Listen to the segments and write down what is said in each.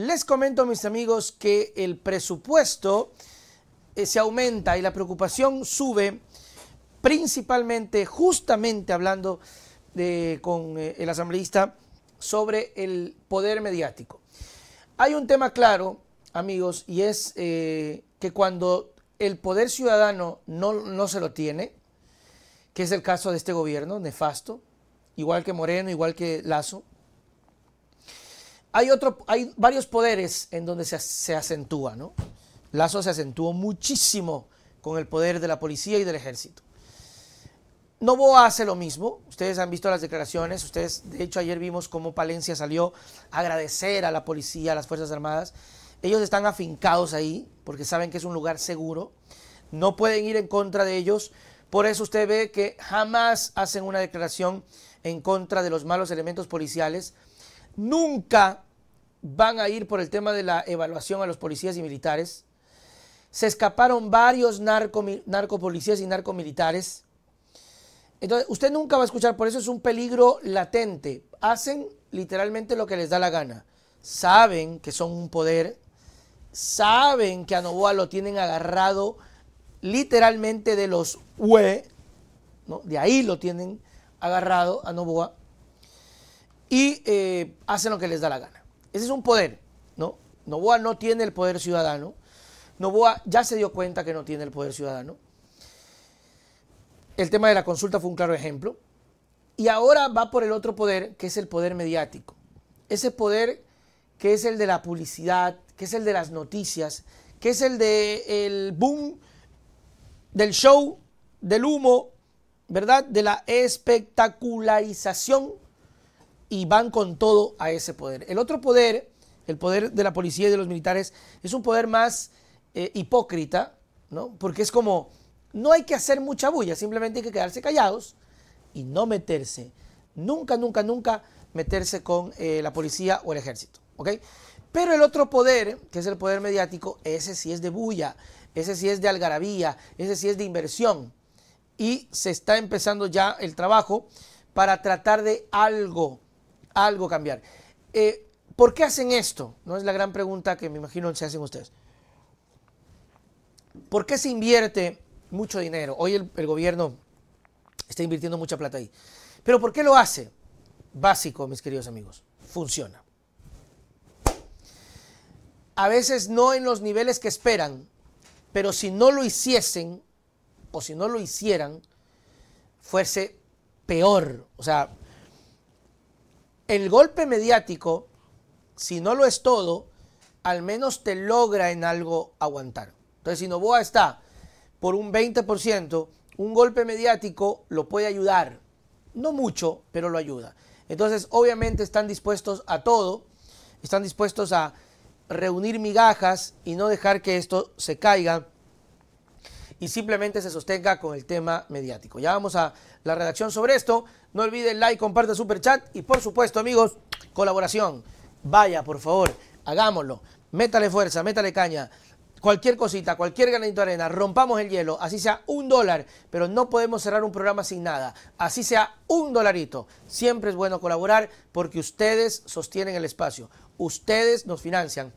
Les comento, mis amigos, que el presupuesto eh, se aumenta y la preocupación sube, principalmente, justamente hablando con eh, el asambleísta sobre el poder mediático. Hay un tema claro, amigos, y es eh, que cuando el poder ciudadano no, no se lo tiene, que es el caso de este gobierno nefasto, igual que Moreno, igual que Lazo, hay, otro, hay varios poderes en donde se, acentúa, ¿no? Lazo se acentuó muchísimo con el poder de la policía y del ejército. Novoa hace lo mismo, ustedes han visto las declaraciones, ustedes, de hecho ayer vimos cómo Palencia salió a agradecer a la policía, a las Fuerzas Armadas. Ellos están afincados ahí porque saben que es un lugar seguro, no pueden ir en contra de ellos, por eso usted ve que jamás hacen una declaración en contra de los malos elementos policiales, nunca van a ir por el tema de la evaluación a los policías y militares. Se escaparon varios narcopolicías y narcomilitares. Entonces, usted nunca va a escuchar, por eso es un peligro latente. Hacen literalmente lo que les da la gana. Saben que son un poder, saben que a Novoa lo tienen agarrado literalmente de los UE, de ahí lo tienen agarrado a Novoa, y eh, hacen lo que les da la gana. Ese es un poder, ¿no? Novoa no tiene el poder ciudadano. Novoa ya se dio cuenta que no tiene el poder ciudadano. El tema de la consulta fue un claro ejemplo. Y ahora va por el otro poder, que es el poder mediático. Ese poder que es el de la publicidad, que es el de las noticias, que es el de el boom del show, del humo, ¿verdad? De la espectacularización y van con todo a ese poder. El otro poder, el poder de la policía y de los militares, es un poder más eh, hipócrita, ¿no? Porque es como, no hay que hacer mucha bulla, simplemente hay que quedarse callados y no meterse. Nunca, nunca, nunca meterse con eh, la policía o el ejército, ¿ok? Pero el otro poder, que es el poder mediático, ese sí es de bulla, ese sí es de algarabía, ese sí es de inversión. Y se está empezando ya el trabajo para tratar de algo algo cambiar. Eh, ¿Por qué hacen esto? No es la gran pregunta que me imagino se hacen ustedes. ¿Por qué se invierte mucho dinero? Hoy el, el gobierno está invirtiendo mucha plata ahí. Pero ¿por qué lo hace? Básico, mis queridos amigos. Funciona. A veces no en los niveles que esperan, pero si no lo hiciesen o si no lo hicieran, fuese peor. O sea, el golpe mediático, si no lo es todo, al menos te logra en algo aguantar. Entonces, si Novoa está por un 20%, un golpe mediático lo puede ayudar. No mucho, pero lo ayuda. Entonces, obviamente están dispuestos a todo, están dispuestos a reunir migajas y no dejar que esto se caiga y simplemente se sostenga con el tema mediático. Ya vamos a la redacción sobre esto. No olviden like, comparte super chat y por supuesto, amigos, colaboración. Vaya, por favor, hagámoslo. Métale fuerza, métale caña. Cualquier cosita, cualquier granito de arena, rompamos el hielo, así sea un dólar, pero no podemos cerrar un programa sin nada, así sea un dolarito. Siempre es bueno colaborar porque ustedes sostienen el espacio, ustedes nos financian.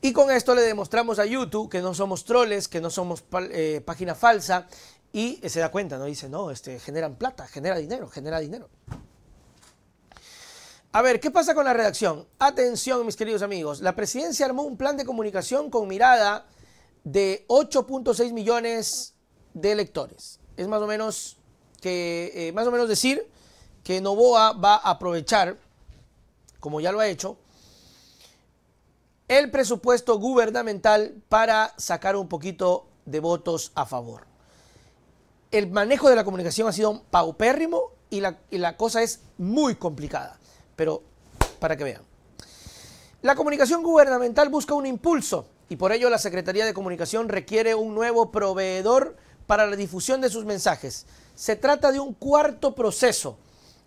Y con esto le demostramos a YouTube que no somos troles, que no somos eh, página falsa y se da cuenta, ¿no? Dice, no, este, generan plata, genera dinero, genera dinero. A ver, ¿qué pasa con la redacción? Atención, mis queridos amigos. La presidencia armó un plan de comunicación con mirada de 8.6 millones de electores. Es más o menos que eh, más o menos decir que Novoa va a aprovechar, como ya lo ha hecho, el presupuesto gubernamental para sacar un poquito de votos a favor el manejo de la comunicación ha sido paupérrimo y la, y la cosa es muy complicada. Pero para que vean. La comunicación gubernamental busca un impulso y por ello la Secretaría de Comunicación requiere un nuevo proveedor para la difusión de sus mensajes. Se trata de un cuarto proceso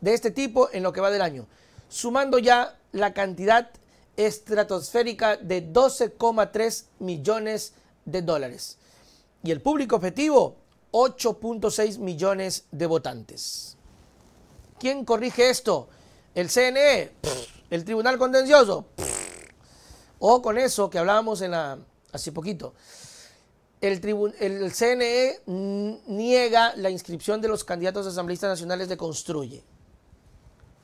de este tipo en lo que va del año, sumando ya la cantidad estratosférica de 12,3 millones de dólares. Y el público objetivo 8.6 millones de votantes. ¿Quién corrige esto? ¿El CNE? ¿El Tribunal Contencioso? O con eso que hablábamos en la, hace poquito. El, el, CNE niega la inscripción de los candidatos asambleístas nacionales de Construye.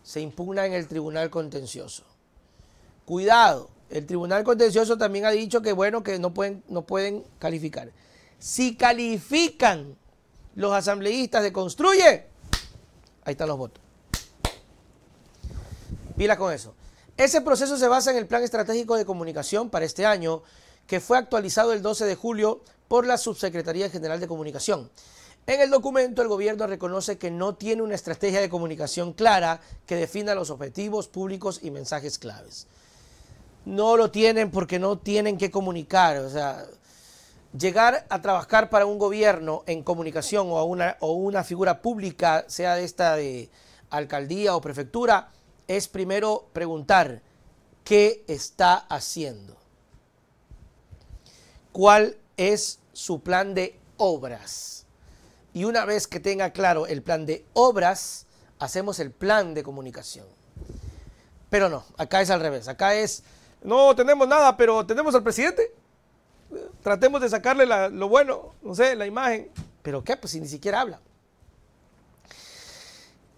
Se impugna en el Tribunal Contencioso. Cuidado, el Tribunal Contencioso también ha dicho que bueno, que no pueden, no pueden calificar. Si califican los asambleístas de Construye, ahí están los votos. Pila con eso. Ese proceso se basa en el Plan Estratégico de Comunicación para este año, que fue actualizado el 12 de julio por la Subsecretaría General de Comunicación. En el documento, el gobierno reconoce que no tiene una estrategia de comunicación clara que defina los objetivos públicos y mensajes claves. No lo tienen porque no tienen que comunicar. O sea, llegar a trabajar para un gobierno en comunicación o, una, o una figura pública, sea esta de alcaldía o prefectura, es primero preguntar qué está haciendo, cuál es su plan de obras. Y una vez que tenga claro el plan de obras, hacemos el plan de comunicación. Pero no, acá es al revés, acá es, no tenemos nada, pero tenemos al presidente tratemos de sacarle lo bueno, no sé, la imagen. ¿Pero qué? Pues si ni siquiera habla.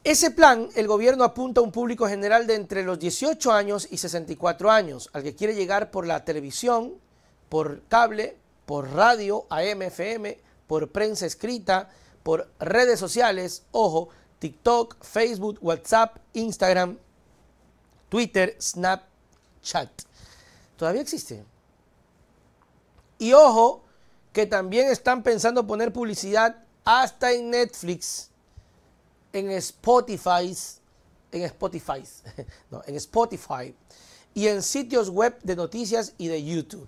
Ese plan, el gobierno apunta a un público general de entre los 18 años y 64 años, al que quiere llegar por la televisión, por cable, por radio, AM, FM, por prensa escrita, por redes sociales, ojo, TikTok, Facebook, WhatsApp, Instagram, Twitter, Snapchat. ¿Todavía existe? Y ojo, que también están pensando poner publicidad hasta en Netflix, en Spotify, en Spotify, no, en Spotify y en sitios web de noticias y de YouTube.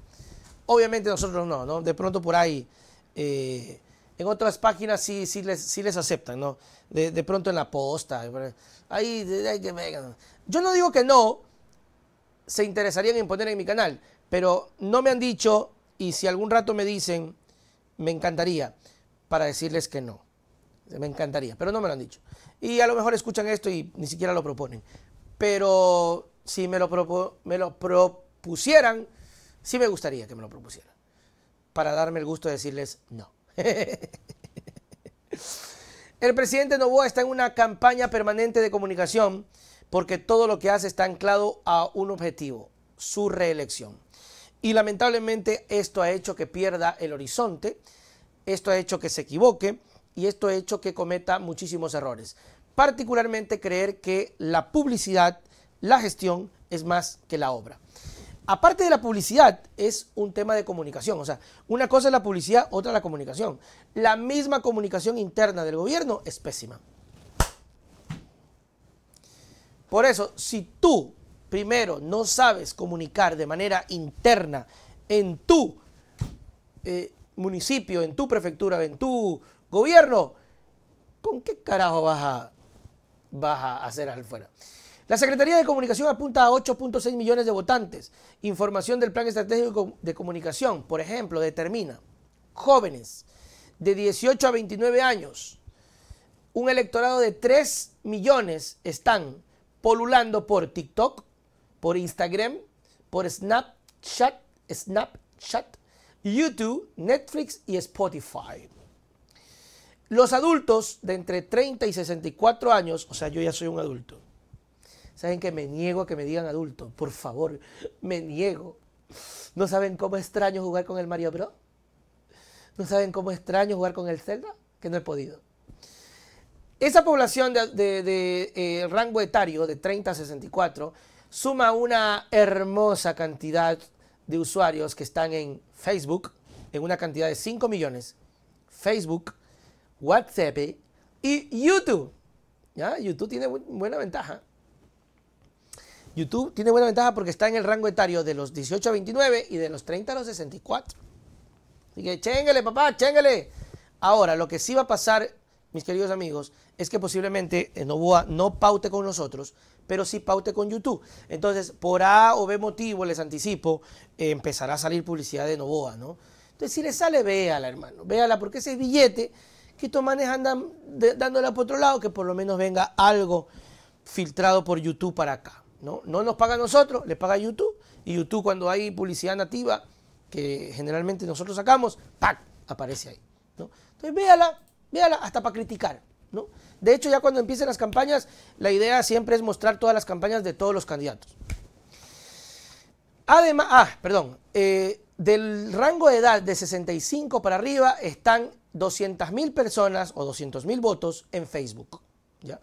Obviamente nosotros no, ¿no? De pronto por ahí, eh, en otras páginas sí, les, aceptan, ¿no? De, pronto en la posta, ahí, ahí que vengan. Yo no digo que no, se interesarían en poner en mi canal, pero no me han dicho y si algún rato me dicen, me encantaría, para decirles que no. Me encantaría, pero no me lo han dicho. Y a lo mejor escuchan esto y ni siquiera lo proponen. Pero si me lo, me lo propusieran, sí me gustaría que me lo propusieran. Para darme el gusto de decirles no. El presidente Novoa está en una campaña permanente de comunicación porque todo lo que hace está anclado a un objetivo, su reelección. Y lamentablemente esto ha hecho que pierda el horizonte, esto ha hecho que se equivoque y esto ha hecho que cometa muchísimos errores. Particularmente creer que la publicidad, la gestión es más que la obra. Aparte de la publicidad, es un tema de comunicación. O sea, una cosa es la publicidad, otra la comunicación. La misma comunicación interna del gobierno es pésima. Por eso, si tú primero, no sabes comunicar de manera interna en tu eh, municipio, en tu prefectura, en tu gobierno, ¿con qué carajo vas a, vas a hacer afuera? La Secretaría de Comunicación apunta a 8.6 millones de votantes. Información del Plan Estratégico de Comunicación, por ejemplo, determina jóvenes de 18 a 29 años. Un electorado de 3 millones están polulando por TikTok, por Instagram, por Snapchat, Snapchat, YouTube, Netflix y Spotify. Los adultos de entre 30 y 64 años, o sea, yo ya soy un adulto. Saben que me niego a que me digan adulto, por favor, me niego. ¿No saben cómo extraño jugar con el Mario Bros? ¿No saben cómo extraño jugar con el Zelda? Que no he podido. Esa población de, eh, rango etario de 30 a 64 suma una hermosa cantidad de usuarios que están en Facebook, en una cantidad de 5 millones. Facebook, WhatsApp y YouTube. ¿Ya? YouTube tiene buena ventaja. YouTube tiene buena ventaja porque está en el rango etario de los 18 a 29 y de los 30 a los 64. Así que chéngale, papá, chéngale. Ahora, lo que sí va a pasar mis queridos amigos, es que posiblemente eh, Novoa no paute con nosotros, pero sí paute con YouTube. Entonces, por A o B motivo, les anticipo, empezará a salir publicidad de Novoa, ¿no? Entonces, si le sale, véala, hermano, véala, porque ese billete que estos manes andan dándole por otro lado, que por lo menos venga algo filtrado por YouTube para acá, ¿no? No nos paga a nosotros, le paga YouTube, y YouTube cuando hay publicidad nativa, que generalmente nosotros sacamos, ¡pac!, aparece ahí, ¿no? Entonces, véala, Mírala, hasta para criticar. ¿no? De hecho, ya cuando empiecen las campañas, la idea siempre es mostrar todas las campañas de todos los candidatos. Además, ah, perdón, eh, del rango de edad de 65 para arriba están 200.000 personas o mil votos en Facebook. ¿ya?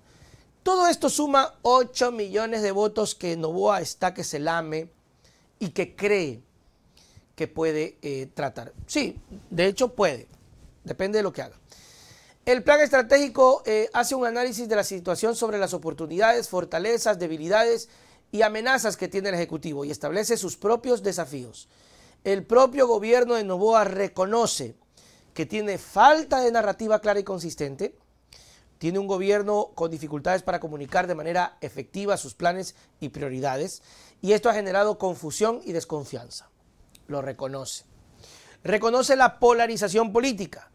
Todo esto suma 8 millones de votos que Novoa está que se lame y que cree que puede eh, tratar. Sí, de hecho puede, depende de lo que haga. El plan estratégico eh, hace un análisis de la situación sobre las oportunidades, fortalezas, debilidades y amenazas que tiene el Ejecutivo y establece sus propios desafíos. El propio gobierno de Novoa reconoce que tiene falta de narrativa clara y consistente, tiene un gobierno con dificultades para comunicar de manera efectiva sus planes y prioridades, y esto ha generado confusión y desconfianza. Lo reconoce. Reconoce la polarización política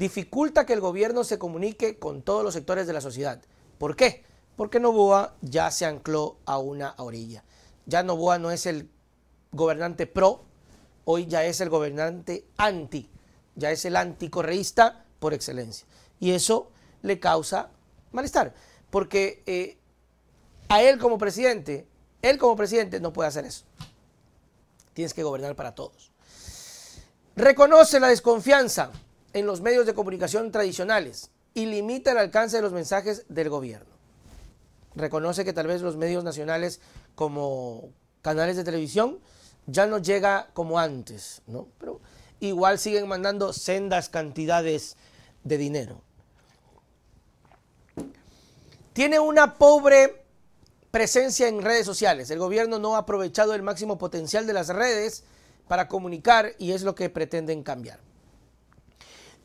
dificulta que el gobierno se comunique con todos los sectores de la sociedad. ¿Por qué? Porque Novoa ya se ancló a una orilla. Ya Novoa no es el gobernante pro, hoy ya es el gobernante anti, ya es el anticorreísta por excelencia. Y eso le causa malestar, porque eh, a él como presidente, él como presidente no puede hacer eso. Tienes que gobernar para todos. Reconoce la desconfianza en los medios de comunicación tradicionales y limita el alcance de los mensajes del gobierno. Reconoce que tal vez los medios nacionales como canales de televisión ya no llega como antes, ¿no? Pero igual siguen mandando sendas cantidades de dinero. Tiene una pobre presencia en redes sociales. El gobierno no ha aprovechado el máximo potencial de las redes para comunicar y es lo que pretenden cambiar.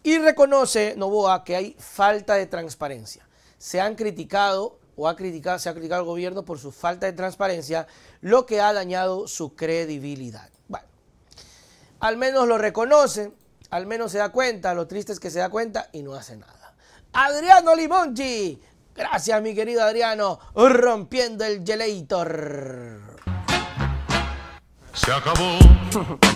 Y reconoce Novoa que hay falta de transparencia. Se han criticado o ha criticado, se ha criticado al gobierno por su falta de transparencia, lo que ha dañado su credibilidad. Bueno, al menos lo reconoce, al menos se da cuenta, lo triste es que se da cuenta y no hace nada. Adriano Limonchi, gracias mi querido Adriano, rompiendo el gelator. Se acabó.